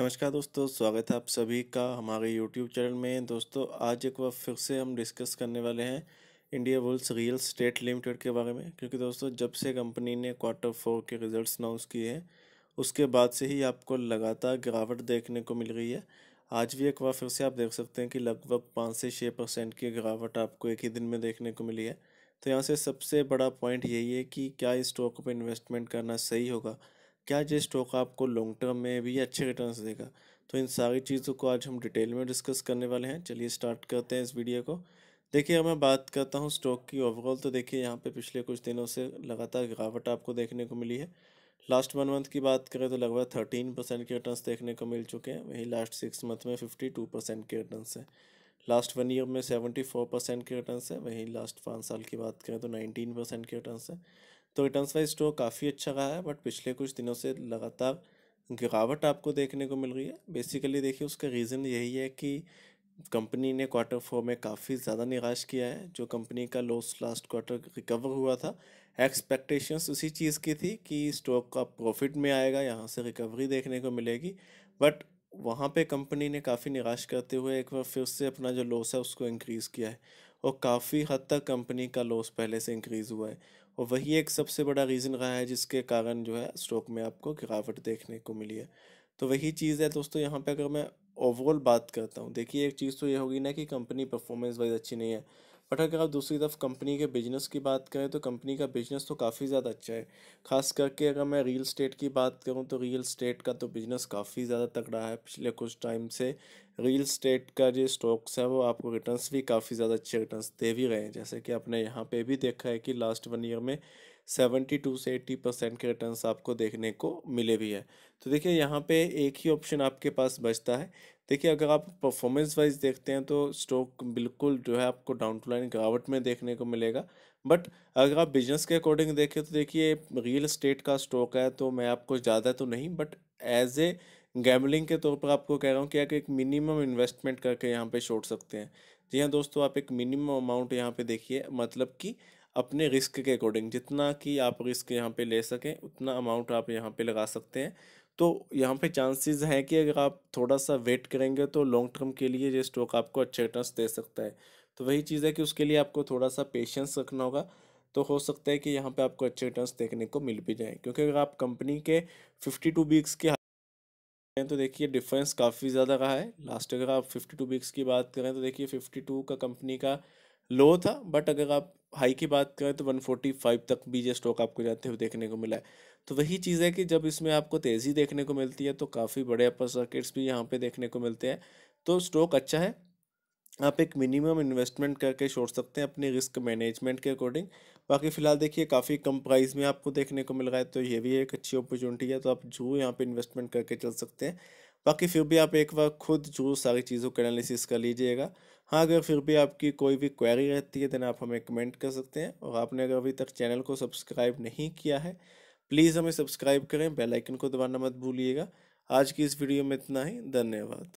नमस्कार दोस्तों स्वागत है आप सभी का हमारे यूट्यूब चैनल में दोस्तों आज एक बार फिर से हम डिस्कस करने वाले हैं India bulls real estate limited के बारे में क्योंकि दोस्तों जब से कंपनी ने क्वार्टर फोर के रिजल्ट्स अनाउंस किए हैं उसके बाद से ही आपको लगातार गिरावट देखने को मिल रही है आज भी एक बार फिर से आप देख सकते हैं कि लगभग पाँच से छः परसेंट की गिरावट आपको एक ही दिन में देखने को मिली है तो यहाँ से सबसे बड़ा पॉइंट यही है कि क्या इस स्टॉक पर इन्वेस्टमेंट करना सही होगा क्या ये स्टॉक आपको लॉन्ग टर्म में भी अच्छे रिटर्न्स देगा तो इन सारी चीज़ों को आज हम डिटेल में डिस्कस करने वाले हैं चलिए स्टार्ट करते हैं इस वीडियो को देखिए मैं बात करता हूँ स्टॉक की ओवरऑल तो देखिए यहाँ पे पिछले कुछ दिनों से लगातार गिरावट आपको देखने को मिली है लास्ट वन मंथ की बात करें तो लगभग थर्टीन परसेंट के रिटर्न देखने को मिल चुके हैं वहीं लास्ट सिक्स मंथ में फिफ्टी टू परसेंट के रिटर्न हैं लास्ट वन ईयर में सेवेंटी फोर परसेंट के रिटर्न है वहीं लास्ट पाँच साल की बात करें तो नाइनटीन परसेंट के रिटर्न हैं तो रिटर्न वाइज स्टोर काफ़ी अच्छा रहा है बट पिछले कुछ दिनों से लगातार गिरावट आपको देखने को मिल रही है बेसिकली देखिए उसका रीज़न यही है कि कंपनी ने क्वार्टर फोर में काफ़ी ज़्यादा निराश किया है जो कंपनी का लॉस लास्ट क्वार्टर रिकवर हुआ था एक्सपेक्टेशंस उसी चीज़ की थी कि स्टॉक का प्रॉफिट में आएगा यहाँ से रिकवरी देखने को मिलेगी बट वहाँ पे कंपनी ने काफ़ी निराश करते हुए एक बार फिर से अपना जो लॉस है उसको इंक्रीज़ किया है और काफ़ी हद तक कंपनी का लॉस पहले से इंक्रीज़ हुआ है और वही एक सबसे बड़ा रीज़न रहा है जिसके कारण जो है स्टॉक में आपको गिरावट देखने को मिली है तो वही चीज़ है दोस्तों यहाँ पे अगर मैं ओवरऑल बात करता हूँ देखिए एक चीज़ तो ये होगी ना कि कंपनी परफॉर्मेंस वाइज अच्छी नहीं है बट अगर आप दूसरी तरफ कंपनी के बिजनेस की बात करें तो कंपनी का बिजनेस तो काफ़ी ज़्यादा अच्छा है खास करके अगर मैं रियल स्टेट की बात करूँ तो रियल स्टेट का तो बिजनेस काफ़ी ज़्यादा तगड़ा है पिछले कुछ टाइम से रियल स्टेट का जो स्टॉक्स है वो आपको रिटर्न्स भी काफ़ी ज़्यादा अच्छे रिटर्न्स दे भी रहे हैं जैसे कि आपने यहाँ पे भी देखा है कि लास्ट वन ईयर में सेवेंटी टू से एट्टी परसेंट के रिटर्न्स आपको देखने को मिले भी है तो देखिए यहाँ पे एक ही ऑप्शन आपके पास बचता है देखिए अगर आप परफॉर्मेंस वाइज देखते हैं तो स्टॉक बिल्कुल जो है आपको डाउन टू लाइन गिरावट में देखने को मिलेगा बट अगर आप बिजनेस के अकॉर्डिंग देखें तो देखिए रियल इस्टेट का स्टॉक है तो मैं आपको ज़्यादा तो नहीं बट एज ए गैमलिंग के तौर पर आपको कह रहा हूँ कि आप एक मिनिमम इन्वेस्टमेंट करके यहाँ पे छोड़ सकते हैं जी हाँ दोस्तों आप एक मिनिमम अमाउंट यहाँ पे देखिए मतलब कि अपने रिस्क के अकॉर्डिंग जितना कि आप रिस्क यहाँ पे ले सकें उतना अमाउंट आप यहाँ पे लगा सकते हैं तो यहाँ पे चांसेस हैं कि अगर आप थोड़ा सा वेट करेंगे तो लॉन्ग टर्म के लिए ये स्टॉक आपको अच्छे रिटर्न दे सकता है तो वही चीज़ है कि उसके लिए आपको थोड़ा सा पेशेंस रखना होगा तो हो सकता है कि यहाँ पे आपको अच्छे रिटर्न देखने को मिल भी जाएँ क्योंकि अगर आप कंपनी के फिफ्टी टू वीक्स के करें तो देखिए डिफरेंस काफ़ी ज़्यादा रहा है लास्ट अगर आप फिफ्टी टू वीक्स की बात करें तो देखिए फिफ्टी टू का कंपनी का लो था बट अगर आप हाई की बात करें तो वन फोर्टी फाइव तक भी ये स्टॉक आपको जाते हुए देखने को मिला है तो वही चीज़ है कि जब इसमें आपको तेज़ी देखने को मिलती है तो काफ़ी बड़े अपर सर्किट्स भी यहाँ पे देखने को मिलते हैं तो स्टॉक अच्छा है आप एक मिनिमम इन्वेस्टमेंट करके छोड़ सकते हैं अपने रिस्क मैनेजमेंट के अकॉर्डिंग बाकी फ़िलहाल देखिए काफ़ी कम प्राइस में आपको देखने को मिल रहा है तो ये भी एक अच्छी अपॉर्चुनिटी है तो आप जो यहाँ पे इन्वेस्टमेंट करके चल सकते हैं बाकी फिर भी आप एक बार खुद जो सारी चीज़ों का एनालिसिस कर लीजिएगा हाँ अगर फिर भी आपकी कोई भी क्वेरी रहती है देन आप हमें कमेंट कर सकते हैं और आपने अगर अभी तक चैनल को सब्सक्राइब नहीं किया है प्लीज़ हमें सब्सक्राइब करें बेल आइकन को दबाना मत भूलिएगा आज की इस वीडियो में इतना ही धन्यवाद